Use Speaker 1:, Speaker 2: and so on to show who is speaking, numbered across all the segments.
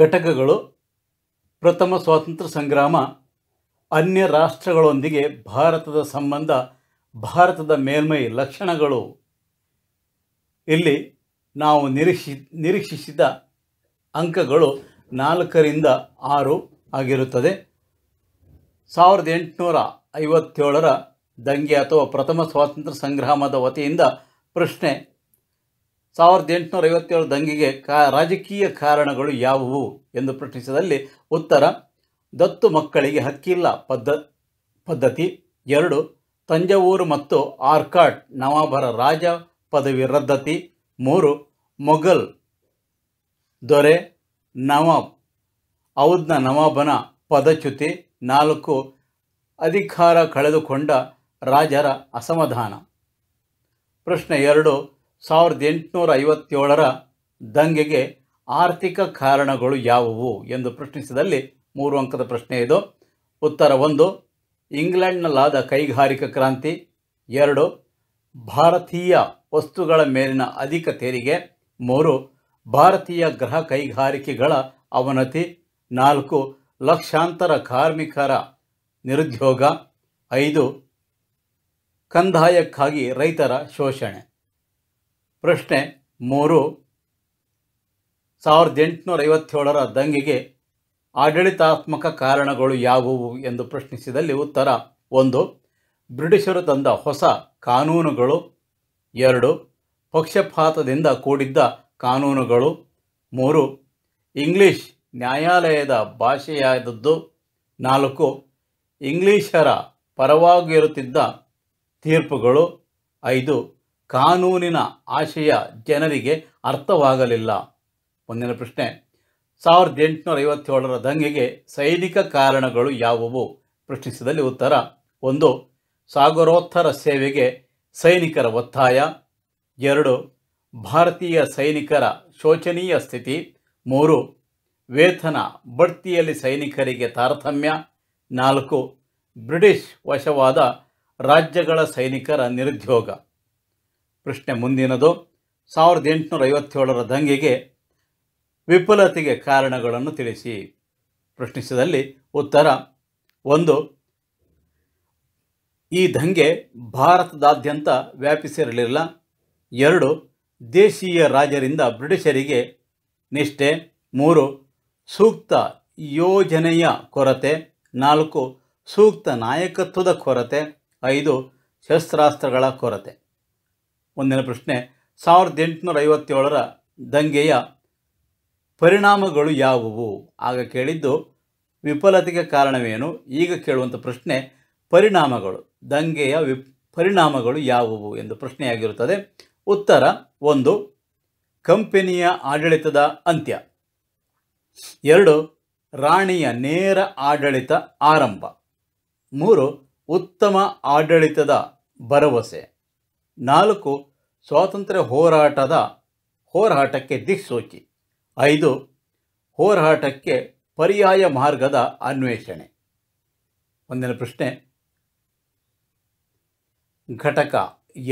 Speaker 1: ಘಟಕಗಳು ಪ್ರಥಮ ಸ್ವಾತಂತ್ರ್ಯ ಸಂಗ್ರಾಮ ಅನ್ಯ ರಾಷ್ಟ್ರಗಳೊಂದಿಗೆ ಭಾರತದ ಸಂಬಂಧ ಭಾರತದ ಮೇಲ್ಮೈ ಲಕ್ಷಣಗಳು ಇಲ್ಲಿ ನಾವು ನಿರೀಕ್ಷಿ ನಿರೀಕ್ಷಿಸಿದ ಅಂಕಗಳು ನಾಲ್ಕರಿಂದ ಆರು ಆಗಿರುತ್ತದೆ ಸಾವಿರದ ಎಂಟುನೂರ ಐವತ್ತೇಳರ ದಂಗೆ ಅಥವಾ ಪ್ರಥಮ ಸ್ವಾತಂತ್ರ್ಯ ಸಂಗ್ರಾಮದ ವತಿಯಿಂದ ಪ್ರಶ್ನೆ ಸಾವಿರದ ಎಂಟುನೂರ ಐವತ್ತೇಳು ದಂಗೆಗೆ ಕಾ ರಾಜಕೀಯ ಕಾರಣಗಳು ಯಾವುವು ಎಂದು ಪ್ರಶ್ನಿಸಿದಲ್ಲಿ ಉತ್ತರ ದತ್ತು ಮಕ್ಕಳಿಗೆ ಹಕ್ಕಿಲ್ಲ ಪದ್ಧ ಪದ್ಧತಿ ಎರಡು ತಂಜಾವೂರು ಮತ್ತು ಆರ್ಕಾಟ್ ನವಾಬರ ರಾಜ ಪದವಿ ರದ್ದತಿ ಮೂರು ಮೊಘಲ್ ದೊರೆ ನವಾಬ್ ಔದ್ನ ನವಾಬನ ಪದಚ್ಯುತಿ ನಾಲ್ಕು ಅಧಿಕಾರ ಕಳೆದುಕೊಂಡ ರಾಜರ ಅಸಮಾಧಾನ ಪ್ರಶ್ನೆ ಎರಡು ಸಾವಿರದ ಎಂಟುನೂರ ಐವತ್ತೇಳರ ದಂಗೆಗೆ ಆರ್ಥಿಕ ಕಾರಣಗಳು ಯಾವುವು ಎಂದು ಪ್ರಶ್ನಿಸಿದಲ್ಲಿ ಮೂರು ಅಂಕದ ಪ್ರಶ್ನೆ ಇದು ಉತ್ತರ ಒಂದು ಇಂಗ್ಲೆಂಡ್ನಲ್ಲಾದ ಕೈಗಾರಿಕಾ ಕ್ರಾಂತಿ ಎರಡು ಭಾರತೀಯ ವಸ್ತುಗಳ ಮೇಲಿನ ಅಧಿಕ ತೆರಿಗೆ ಮೂರು ಭಾರತೀಯ ಗೃಹ ಕೈಗಾರಿಕೆಗಳ ಅವನತಿ ನಾಲ್ಕು ಲಕ್ಷಾಂತರ ಕಾರ್ಮಿಕರ ನಿರುದ್ಯೋಗ ಐದು ಕಂದಾಯಕ್ಕಾಗಿ ರೈತರ ಶೋಷಣೆ ಪ್ರಶ್ನೆ ಮೂರು ಸಾವಿರದ ಎಂಟುನೂರ ಐವತ್ತೇಳರ ದಂಗೆಗೆ ಆಡಳಿತಾತ್ಮಕ ಕಾರಣಗಳು ಯಾವುವು ಎಂದು ಪ್ರಶ್ನಿಸಿದಲ್ಲಿ ಉತ್ತರ ಒಂದು ಬ್ರಿಟಿಷರು ತಂದ ಹೊಸ ಕಾನೂನುಗಳು ಎರಡು ಪಕ್ಷಪಾತದಿಂದ ಕೂಡಿದ್ದ ಕಾನೂನುಗಳು ಮೂರು ಇಂಗ್ಲಿಷ್ ನ್ಯಾಯಾಲಯದ ಭಾಷೆಯಾದದ್ದು ನಾಲ್ಕು ಇಂಗ್ಲಿಷರ ಪರವಾಗಿರುತ್ತಿದ್ದ ತೀರ್ಪುಗಳು ಐದು ಕಾನೂನಿನ ಆಶಯ ಜನರಿಗೆ ಅರ್ಥವಾಗಲಿಲ್ಲ ಮುಂದಿನ ಪ್ರಶ್ನೆ ಸಾವಿರದ ಎಂಟುನೂರ ಐವತ್ತೇಳರ ದಂಗೆಗೆ ಸೈನಿಕ ಕಾರಣಗಳು ಯಾವುವು ಪ್ರಶ್ನಿಸಿದಲ್ಲಿ ಉತ್ತರ ಒಂದು ಸಾಗರೋತ್ತರ ಸೇವೆಗೆ ಸೈನಿಕರ ಒತ್ತಾಯ ಎರಡು ಭಾರತೀಯ ಸೈನಿಕರ ಶೋಚನೀಯ ಸ್ಥಿತಿ ಮೂರು ವೇತನ ಬಡ್ತಿಯಲ್ಲಿ ಸೈನಿಕರಿಗೆ ತಾರತಮ್ಯ ನಾಲ್ಕು ಬ್ರಿಟಿಷ್ ವಶವಾದ ರಾಜ್ಯಗಳ ಸೈನಿಕರ ನಿರುದ್ಯೋಗ ಪ್ರಶ್ನೆ ಮುಂದಿನದು ಸಾವಿರದ ಎಂಟುನೂರ ಐವತ್ತೇಳರ ದಂಗೆಗೆ ವಿಫಲತೆಗೆ ಕಾರಣಗಳನ್ನು ತಿಳಿಸಿ ಪ್ರಶ್ನಿಸಿದಲ್ಲಿ ಉತ್ತರ ಒಂದು ಈ ದಂಗೆ ಭಾರತದಾದ್ಯಂತ ವ್ಯಾಪಿಸಿರಲಿಲ್ಲ ಎರಡು ದೇಶೀಯ ರಾಜರಿಂದ ಬ್ರಿಟಿಷರಿಗೆ ನಿಷ್ಠೆ ಮೂರು ಸೂಕ್ತ ಯೋಜನೆಯ ಕೊರತೆ ನಾಲ್ಕು ಸೂಕ್ತ ನಾಯಕತ್ವದ ಕೊರತೆ ಐದು ಶಸ್ತ್ರಾಸ್ತ್ರಗಳ ಕೊರತೆ ಒಂದನೇ ಪ್ರಶ್ನೆ ಸಾವಿರದ ಎಂಟುನೂರ ಐವತ್ತೇಳರ ದಂಗೆಯ ಪರಿಣಾಮಗಳು ಯಾವುವು ಆಗ ಕೇಳಿದ್ದು ವಿಫಲತೆಗೆ ಕಾರಣವೇನು ಈಗ ಕೇಳುವಂಥ ಪ್ರಶ್ನೆ ಪರಿಣಾಮಗಳು ದಂಗೆಯ ವಿ ಪರಿಣಾಮಗಳು ಯಾವುವು ಎಂದು ಪ್ರಶ್ನೆಯಾಗಿರುತ್ತದೆ ಉತ್ತರ ಒಂದು ಕಂಪೆನಿಯ ಆಡಳಿತದ ಅಂತ್ಯ ಎರಡು ರಾಣಿಯ ನೇರ ಆಡಳಿತ ಆರಂಭ ಮೂರು ಉತ್ತಮ ಆಡಳಿತದ ಭರವಸೆ ನಾಲ್ಕು ಸ್ವಾತಂತ್ರ್ಯ ಹೋರಾಟದ ಹೋರಾಟಕ್ಕೆ ದಿಕ್ಸೂಚಿ ಐದು ಹೋರಾಟಕ್ಕೆ ಪರ್ಯಾಯ ಮಾರ್ಗದ ಅನ್ವೇಷಣೆ ಒಂದನೇ ಪ್ರಶ್ನೆ ಘಟಕ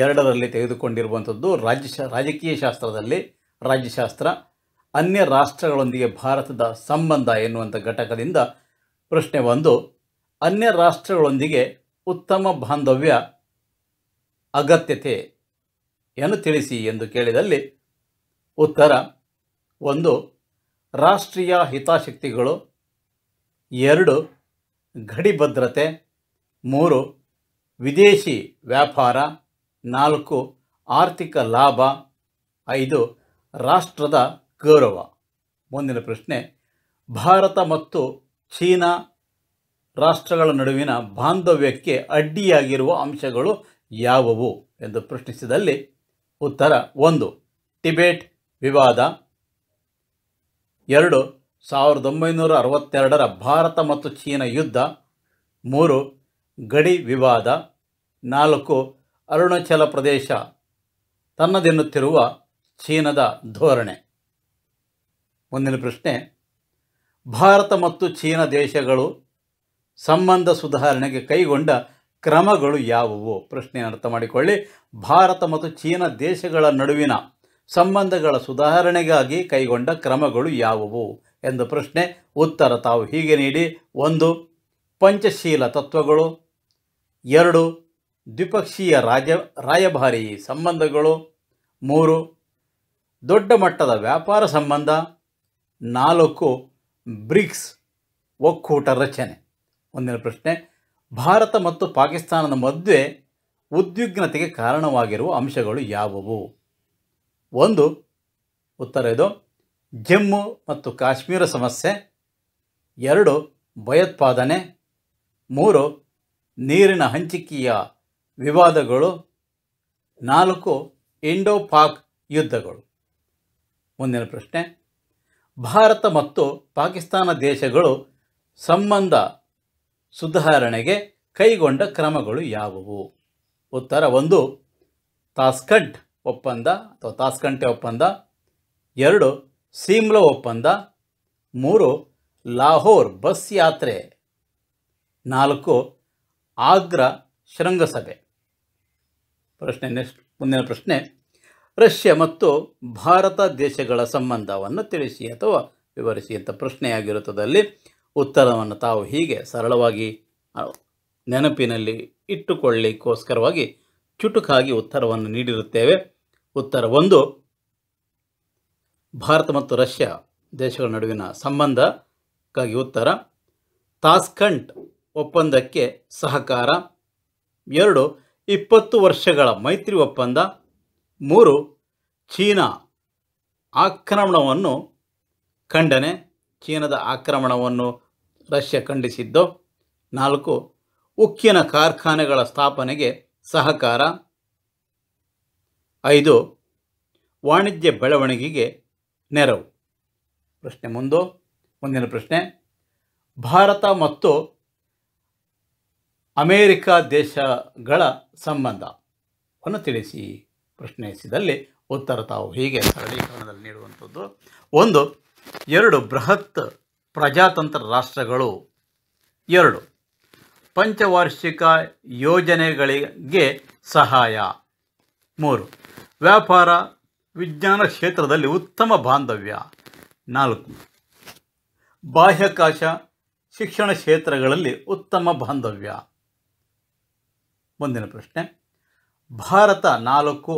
Speaker 1: ಎರಡರಲ್ಲಿ ತೆಗೆದುಕೊಂಡಿರುವಂಥದ್ದು ರಾಜ್ಯ ರಾಜಕೀಯ ಶಾಸ್ತ್ರದಲ್ಲಿ ರಾಜ್ಯಶಾಸ್ತ್ರ ಅನ್ಯ ರಾಷ್ಟ್ರಗಳೊಂದಿಗೆ ಭಾರತದ ಸಂಬಂಧ ಎನ್ನುವಂಥ ಘಟಕದಿಂದ ಪ್ರಶ್ನೆ ಒಂದು ಅನ್ಯ ರಾಷ್ಟ್ರಗಳೊಂದಿಗೆ ಉತ್ತಮ ಬಾಂಧವ್ಯ ಅಗತ್ಯತೆ ಏನು ತಿಳಿಸಿ ಎಂದು ಕೇಳಿದಲ್ಲಿ ಉತ್ತರ ಒಂದು ರಾಷ್ಟ್ರೀಯ ಹಿತಾಸಕ್ತಿಗಳು ಎರಡು ಗಡಿ ಭದ್ರತೆ ಮೂರು ವಿದೇಶಿ ವ್ಯಾಪಾರ ನಾಲ್ಕು ಆರ್ಥಿಕ ಲಾಭ ಐದು ರಾಷ್ಟ್ರದ ಗೌರವ ಮುಂದಿನ ಪ್ರಶ್ನೆ ಭಾರತ ಮತ್ತು ಚೀನಾ ರಾಷ್ಟ್ರಗಳ ನಡುವಿನ ಬಾಂಧವ್ಯಕ್ಕೆ ಅಡ್ಡಿಯಾಗಿರುವ ಅಂಶಗಳು ಯಾವುವು ಎಂದು ಪ್ರಶ್ನಿಸಿದಲ್ಲಿ ಉತ್ತರ ಒಂದು ಟಿಬೇಟ್ ವಿವಾದ ಎರಡು ಸಾವಿರದ ಒಂಬೈನೂರ ಅರವತ್ತೆರಡರ ಭಾರತ ಮತ್ತು ಚೀನಾ ಯುದ್ಧ ಮೂರು ಗಡಿ ವಿವಾದ ನಾಲ್ಕು ಅರುಣಾಚಲ ಪ್ರದೇಶ ತನ್ನದೆನ್ನುತ್ತಿರುವ ಚೀನಾದ ಧೋರಣೆ ಮುಂದಿನ ಪ್ರಶ್ನೆ ಭಾರತ ಮತ್ತು ಚೀನಾ ದೇಶಗಳು ಸಂಬಂಧ ಸುಧಾರಣೆಗೆ ಕೈಗೊಂಡ ಕ್ರಮಗಳು ಯಾವುವು ಪ್ರಶ್ನೆಯನ್ನು ಅರ್ಥ ಮಾಡಿಕೊಳ್ಳಿ ಭಾರತ ಮತ್ತು ಚೀನಾ ದೇಶಗಳ ನಡುವಿನ ಸಂಬಂಧಗಳ ಸುಧಾರಣೆಗಾಗಿ ಕೈಗೊಂಡ ಕ್ರಮಗಳು ಯಾವುವು ಎಂದು ಪ್ರಶ್ನೆ ಉತ್ತರ ತಾವು ಹೀಗೆ ನೀಡಿ ಒಂದು ಪಂಚಶೀಲ ತತ್ವಗಳು ಎರಡು ದ್ವಿಪಕ್ಷೀಯ ರಾಜ ರಾಯಭಾರಿ ಸಂಬಂಧಗಳು ಮೂರು ದೊಡ್ಡ ಮಟ್ಟದ ವ್ಯಾಪಾರ ಸಂಬಂಧ ನಾಲ್ಕು ಬ್ರಿಕ್ಸ್ ಒಕ್ಕೂಟ ರಚನೆ ಮುಂದಿನ ಪ್ರಶ್ನೆ ಭಾರತ ಮತ್ತು ಪಾಕಿಸ್ತಾನದ ಮಧ್ಯೆ ಉದ್ವಿಗ್ನತೆಗೆ ಕಾರಣವಾಗಿರುವ ಅಂಶಗಳು ಯಾವುವು ಒಂದು ಉತ್ತರ ಇದು ಜಮ್ಮು ಮತ್ತು ಕಾಶ್ಮೀರ ಸಮಸ್ಯೆ ಎರಡು ಭಯೋತ್ಪಾದನೆ ಮೂರು ನೀರಿನ ಹಂಚಿಕೆಯ ವಿವಾದಗಳು ನಾಲ್ಕು ಇಂಡೋ ಪಾಕ್ ಯುದ್ಧಗಳು ಮುಂದಿನ ಪ್ರಶ್ನೆ ಭಾರತ ಮತ್ತು ಪಾಕಿಸ್ತಾನ ದೇಶಗಳು ಸಂಬಂಧ ಸುಧಾರಣೆಗೆ ಕೈಗೊಂಡ ಕ್ರಮಗಳು ಯಾವುವು ಉತ್ತರ ಒಂದು ತಾಸ್ಕಂಟ್ ಒಪ್ಪಂದ ಅಥವಾ ತಾಸ್ಕಂಟೆ ಒಪ್ಪಂದ ಎರಡು ಸೀಮ್ಲೋ ಒಪ್ಪಂದ ಮೂರು ಲಾಹೋರ್ ಬಸ್ ಯಾತ್ರೆ ನಾಲ್ಕು ಆಗ್ರ ಶೃಂಗಸಭೆ ಪ್ರಶ್ನೆ ನೆಕ್ಸ್ಟ್ ಮುಂದಿನ ಪ್ರಶ್ನೆ ರಷ್ಯಾ ಮತ್ತು ಭಾರತ ದೇಶಗಳ ಸಂಬಂಧವನ್ನು ತಿಳಿಸಿ ಅಥವಾ ವಿವರಿಸಿ ಅಂತ ಪ್ರಶ್ನೆಯಾಗಿರುತ್ತದೆ ಅಲ್ಲಿ ಉತ್ತರವನ್ನು ತಾವು ಹೀಗೆ ಸರಳವಾಗಿ ನೆನಪಿನಲ್ಲಿ ಇಟ್ಟುಕೊಳ್ಳಿಕ್ಕೋಸ್ಕರವಾಗಿ ಚುಟುಕಾಗಿ ಉತ್ತರವನ್ನು ನೀಡಿರುತ್ತೇವೆ ಉತ್ತರ ಒಂದು ಭಾರತ ಮತ್ತು ರಷ್ಯಾ ದೇಶಗಳ ನಡುವಿನ ಸಂಬಂಧಕ್ಕಾಗಿ ಉತ್ತರ ತಾಸ್ಕಂಟ್ ಒಪ್ಪಂದಕ್ಕೆ ಸಹಕಾರ ಎರಡು ಇಪ್ಪತ್ತು ವರ್ಷಗಳ ಮೈತ್ರಿ ಒಪ್ಪಂದ ಮೂರು ಚೀನಾ ಆಕ್ರಮಣವನ್ನು ಖಂಡನೆ ಚೀನಾದ ಆಕ್ರಮಣವನ್ನು ರಷ್ಯಾ ಖಂಡಿಸಿದ್ದು ನಾಲ್ಕು ಉಕ್ಕಿನ ಕಾರ್ಖಾನೆಗಳ ಸ್ಥಾಪನೆಗೆ ಸಹಕಾರ ಐದು ವಾಣಿಜ್ಯ ಬೆಳವಣಿಗೆಗೆ ನೆರವು ಪ್ರಶ್ನೆ ಮುಂದು ಮುಂದಿನ ಪ್ರಶ್ನೆ ಭಾರತ ಮತ್ತು ಅಮೇರಿಕಾ ದೇಶಗಳ ಸಂಬಂಧವನ್ನು ತಿಳಿಸಿ ಪ್ರಶ್ನಿಸಿದಲ್ಲಿ ಉತ್ತರ ತಾವು ಹೀಗೆ ಸರಳೀಕರಣದಲ್ಲಿ ನೀಡುವಂಥದ್ದು ಒಂದು ಎರಡು ಬೃಹತ್ ಪ್ರಜಾತಂತ್ರ ರಾಷ್ಟ್ರಗಳು ಎರಡು ಪಂಚವಾರ್ಷಿಕ ಯೋಜನೆಗಳಿಗೆ ಸಹಾಯ ಮೂರು ವ್ಯಾಪಾರ ವಿಜ್ಞಾನ ಕ್ಷೇತ್ರದಲ್ಲಿ ಉತ್ತಮ ಬಾಂಧವ್ಯ ನಾಲ್ಕು ಬಾಹ್ಯಾಕಾಶ ಶಿಕ್ಷಣ ಕ್ಷೇತ್ರಗಳಲ್ಲಿ ಉತ್ತಮ ಬಾಂಧವ್ಯ ಮುಂದಿನ ಪ್ರಶ್ನೆ ಭಾರತ ನಾಲ್ಕು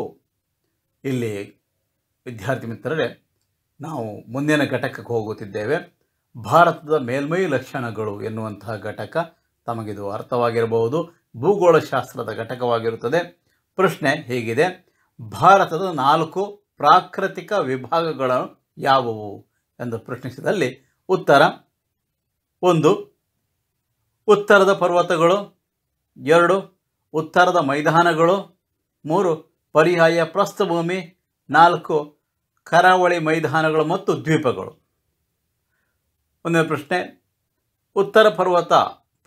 Speaker 1: ಇಲ್ಲಿ ವಿದ್ಯಾರ್ಥಿ ಮಿತ್ರರೇ ನಾವು ಮುಂದಿನ ಘಟಕಕ್ಕೆ ಹೋಗುತ್ತಿದ್ದೇವೆ ಭಾರತದ ಮೇಲ್ಮೈ ಲಕ್ಷಣಗಳು ಎನ್ನುವಂತಹ ಘಟಕ ತಮಗಿದು ಅರ್ಥವಾಗಿರಬಹುದು ಭೂಗೋಳಶಾಸ್ತ್ರದ ಘಟಕವಾಗಿರುತ್ತದೆ ಪ್ರಶ್ನೆ ಹೀಗಿದೆ ಭಾರತದ ನಾಲ್ಕು ಪ್ರಾಕೃತಿಕ ವಿಭಾಗಗಳು ಯಾವುವು ಎಂದು ಪ್ರಶ್ನಿಸಿದಲ್ಲಿ ಉತ್ತರ ಒಂದು ಉತ್ತರದ ಪರ್ವತಗಳು ಎರಡು ಉತ್ತರದ ಮೈದಾನಗಳು ಮೂರು ಪರ್ಯಾಯ ಪ್ರಸ್ಥಭೂಮಿ ನಾಲ್ಕು ಕರಾವಳಿ ಮೈದಾನಗಳು ಮತ್ತು ದ್ವೀಪಗಳು ಒಂದನೇ ಪ್ರಶ್ನೆ ಉತ್ತರ ಪರ್ವತ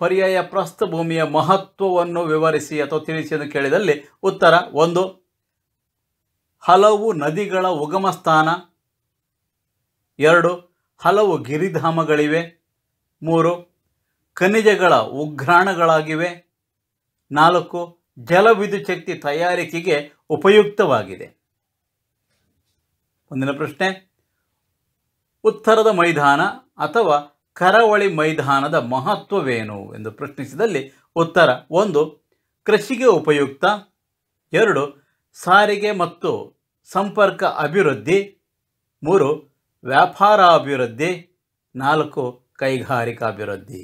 Speaker 1: ಪರ್ಯಾಯ ಪ್ರಸ್ಥಭೂಮಿಯ ಮಹತ್ವವನ್ನು ವಿವರಿಸಿ ಅಥವಾ ತಿಳಿಸಿ ಎಂದು ಕೇಳಿದಲ್ಲಿ ಉತ್ತರ ಒಂದು ಹಲವು ನದಿಗಳ ಉಗಮ ಸ್ಥಾನ ಎರಡು ಹಲವು ಗಿರಿಧಾಮಗಳಿವೆ ಮೂರು ಖನಿಜಗಳ ಉಗ್ರಾಣಗಳಾಗಿವೆ ನಾಲ್ಕು ಜಲವಿದ್ಯುಚ್ಛಕ್ತಿ ಶಕ್ತಿ ತಯಾರಿಕೆಗೆ ಉಪಯುಕ್ತವಾಗಿದೆ ಮುಂದಿನ ಪ್ರಶ್ನೆ ಉತ್ತರದ ಮೈದಾನ ಅಥವಾ ಕರಾವಳಿ ಮೈದಾನದ ಮಹತ್ವವೇನು ಎಂದು ಪ್ರಶ್ನಿಸಿದಲ್ಲಿ ಉತ್ತರ ಒಂದು ಕೃಷಿಗೆ ಉಪಯುಕ್ತ ಎರಡು ಸಾರಿಗೆ ಮತ್ತು ಸಂಪರ್ಕ ಅಭಿವೃದ್ಧಿ ಮೂರು ವ್ಯಾಪಾರ ಅಭಿವೃದ್ಧಿ ನಾಲ್ಕು ಕೈಗಾರಿಕಾ ಅಭಿವೃದ್ಧಿ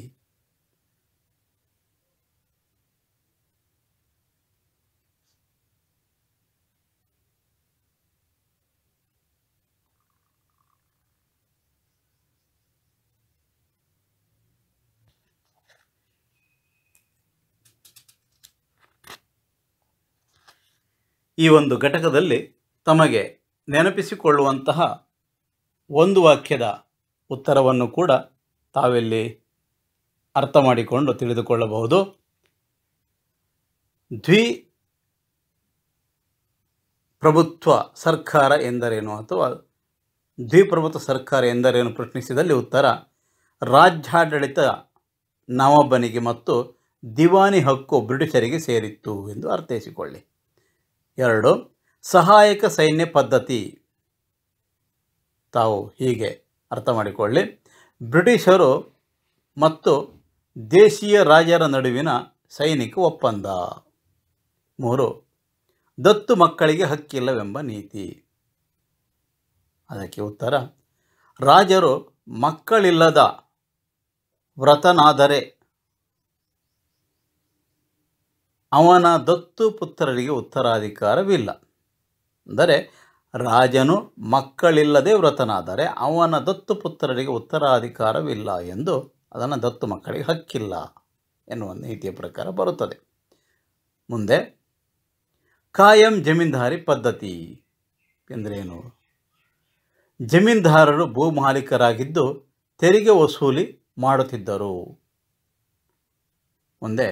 Speaker 1: ಈ ಒಂದು ಘಟಕದಲ್ಲಿ ತಮಗೆ ನೆನಪಿಸಿಕೊಳ್ಳುವಂತಹ ಒಂದು ವಾಕ್ಯದ ಉತ್ತರವನ್ನು ಕೂಡ ತಾವಿಲ್ಲಿ ಅರ್ಥ ಮಾಡಿಕೊಂಡು ತಿಳಿದುಕೊಳ್ಳಬಹುದು ದ್ವಿ ಪ್ರಭುತ್ವ ಸರ್ಕಾರ ಎಂದರೇನು ಅಥವಾ ದ್ವಿಪ್ರಭುತ್ವ ಸರ್ಕಾರ ಎಂದರೇನು ಪ್ರಶ್ನಿಸಿದಲ್ಲಿ ಉತ್ತರ ರಾಜ್ಯಾಡಳಿತ ನವಾಬನಿಗೆ ಮತ್ತು ದಿವಾನಿ ಹಕ್ಕು ಬ್ರಿಟಿಷರಿಗೆ ಸೇರಿತ್ತು ಎಂದು ಅರ್ಥೈಸಿಕೊಳ್ಳಿ ಎರಡು ಸಹಾಯಕ ಸೈನ್ಯ ಪದ್ಧತಿ ತಾವು ಹೀಗೆ ಅರ್ಥ ಮಾಡಿಕೊಳ್ಳಿ ಬ್ರಿಟಿಷರು ಮತ್ತು ದೇಶೀಯ ರಾಜರ ನಡುವಿನ ಸೈನಿಕ ಒಪ್ಪಂದ ಮೂರು ದತ್ತು ಮಕ್ಕಳಿಗೆ ಹಕ್ಕಿಲ್ಲವೆಂಬ ನೀತಿ ಅದಕ್ಕೆ ಉತ್ತರ ರಾಜರು ಮಕ್ಕಳಿಲ್ಲದ ವ್ರತನಾದರೆ ಅವನ ದತ್ತು ಪುತ್ರರಿಗೆ ಉತ್ತರಾಧಿಕಾರವಿಲ್ಲ ಅಂದರೆ ರಾಜನು ಮಕ್ಕಳಿಲ್ಲದೆ ವ್ರತನಾದರೆ ಅವನ ದತ್ತು ಪುತ್ರರಿಗೆ ಉತ್ತರಾಧಿಕಾರವಿಲ್ಲ ಎಂದು ಅದನ್ನು ದತ್ತು ಮಕ್ಕಳಿಗೆ ಹಕ್ಕಿಲ್ಲ ಎನ್ನುವ ನೀತಿಯ ಪ್ರಕಾರ ಬರುತ್ತದೆ ಮುಂದೆ ಕಾಯಂ ಜಮೀನ್ದಾರಿ ಪದ್ಧತಿ ಎಂದರೇನು ಜಮೀನ್ದಾರರು ಭೂಮಾಲೀಕರಾಗಿದ್ದು ತೆರಿಗೆ ವಸೂಲಿ ಮಾಡುತ್ತಿದ್ದರು ಮುಂದೆ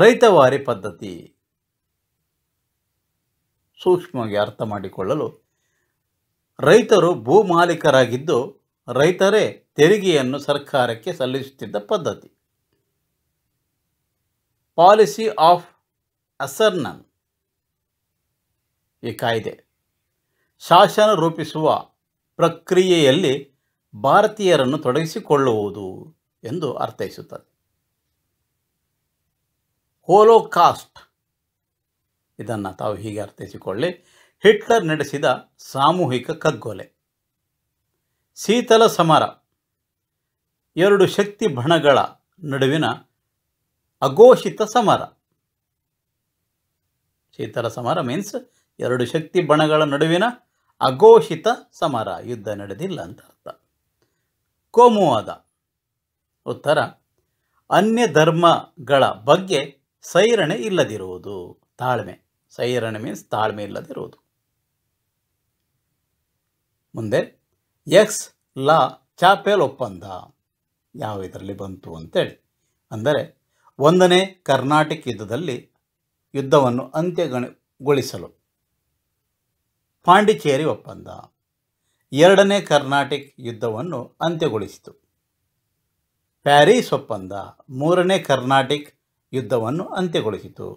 Speaker 1: ರೈತವಾರಿ ಪದ್ಧತಿ ಸೂಕ್ಷ್ಮವಾಗಿ ಅರ್ಥ ಮಾಡಿಕೊಳ್ಳಲು ರೈತರು ಭೂ ಮಾಲೀಕರಾಗಿದ್ದು ರೈತರೇ ತೆರಿಗೆಯನ್ನು ಸರ್ಕಾರಕ್ಕೆ ಸಲ್ಲಿಸುತ್ತಿದ್ದ ಪದ್ಧತಿ ಪಾಲಿಸಿ ಆಫ್ ಅಸರ್ನನ್ ಈ ಕಾಯ್ದೆ ಶಾಸನ ರೂಪಿಸುವ ಪ್ರಕ್ರಿಯೆಯಲ್ಲಿ ಭಾರತೀಯರನ್ನು ತೊಡಗಿಸಿಕೊಳ್ಳುವುದು ಎಂದು ಅರ್ಥೈಸುತ್ತದೆ ಹೋಲೋಕಾಸ್ಟ್ ಇದನ್ನು ತಾವು ಹೀಗೆ ಅರ್ಥೈಸಿಕೊಳ್ಳಿ ಹಿಟ್ಲರ್ ನಡೆಸಿದ ಸಾಮೂಹಿಕ ಕಗ್ಗೊಲೆ ಶೀತಲ ಸಮರ ಎರಡು ಶಕ್ತಿ ಬಣಗಳ ನಡುವಿನ ಅಘೋಷಿತ ಸಮರ ಶೀತಲ ಸಮರ ಮೀನ್ಸ್ ಎರಡು ಶಕ್ತಿ ಬಣಗಳ ನಡುವಿನ ಅಘೋಷಿತ ಸಮರ ಯುದ್ಧ ನಡೆದಿಲ್ಲ ಅಂತ ಅರ್ಥ ಕೋಮುವಾದ ಉತ್ತರ ಅನ್ಯ ಧರ್ಮಗಳ ಬಗ್ಗೆ ಸೈರಣೆ ಇಲ್ಲದಿರುವುದು ತಾಳ್ಮೆ ಸೈರಣೆ ಮೀನ್ಸ್ ತಾಳ್ಮೆ ಇಲ್ಲದಿರುವುದು ಮುಂದೆ ಎಕ್ಸ್ ಲಾ ಚಾಪೆಲ್ ಒಪ್ಪಂದ ಯಾವ ಇದರಲ್ಲಿ ಬಂತು ಅಂತೇಳಿ ಅಂದರೆ ಒಂದನೇ ಕರ್ನಾಟಕ ಯುದ್ಧದಲ್ಲಿ ಯುದ್ಧವನ್ನು ಅಂತ್ಯಗೊಳಿಸಲು ಪಾಂಡಿಚೇರಿ ಒಪ್ಪಂದ ಎರಡನೇ ಕರ್ನಾಟಕ ಯುದ್ಧವನ್ನು ಅಂತ್ಯಗೊಳಿಸಿತು ಪ್ಯಾರಿಸ್ ಒಪ್ಪಂದ ಮೂರನೇ ಕರ್ನಾಟಕ ಯುದ್ಧವನ್ನು ಅಂತ್ಯಗೊಳಿಸಿತು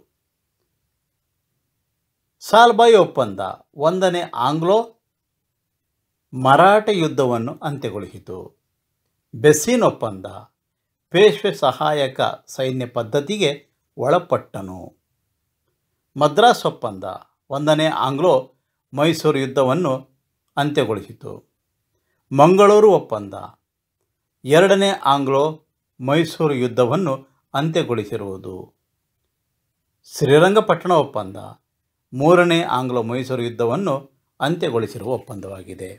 Speaker 1: ಸಾಲ್ಬಾಯ್ ಒಪ್ಪಂದ ಒಂದನೇ ಆಂಗ್ಲೋ ಮರಾಠ ಯುದ್ಧವನ್ನು ಅಂತ್ಯಗೊಳಿಸಿತು ಬೆಸ್ಸಿನ್ ಒಪ್ಪಂದ ಪೇಶ್ವೆ ಸಹಾಯಕ ಸೈನ್ಯ ಪದ್ಧತಿಗೆ ಒಳಪಟ್ಟನು ಮದ್ರಾಸ್ ಒಪ್ಪಂದ ಒಂದನೇ ಆಂಗ್ಲೋ ಮೈಸೂರು ಯುದ್ಧವನ್ನು ಅಂತ್ಯಗೊಳಿಸಿತು ಮಂಗಳೂರು ಒಪ್ಪಂದ ಎರಡನೇ ಆಂಗ್ಲೋ ಮೈಸೂರು ಯುದ್ಧವನ್ನು ಅಂತ್ಯಗೊಳಿಸಿರುವುದು ಶ್ರೀರಂಗಪಟ್ಟಣ ಒಪ್ಪಂದ ಮೂರನೇ ಆಂಗ್ಲೋ ಮೈಸೂರು ಯುದ್ಧವನ್ನು ಅಂತ್ಯಗೊಳಿಸಿರುವ ಒಪ್ಪಂದವಾಗಿದೆ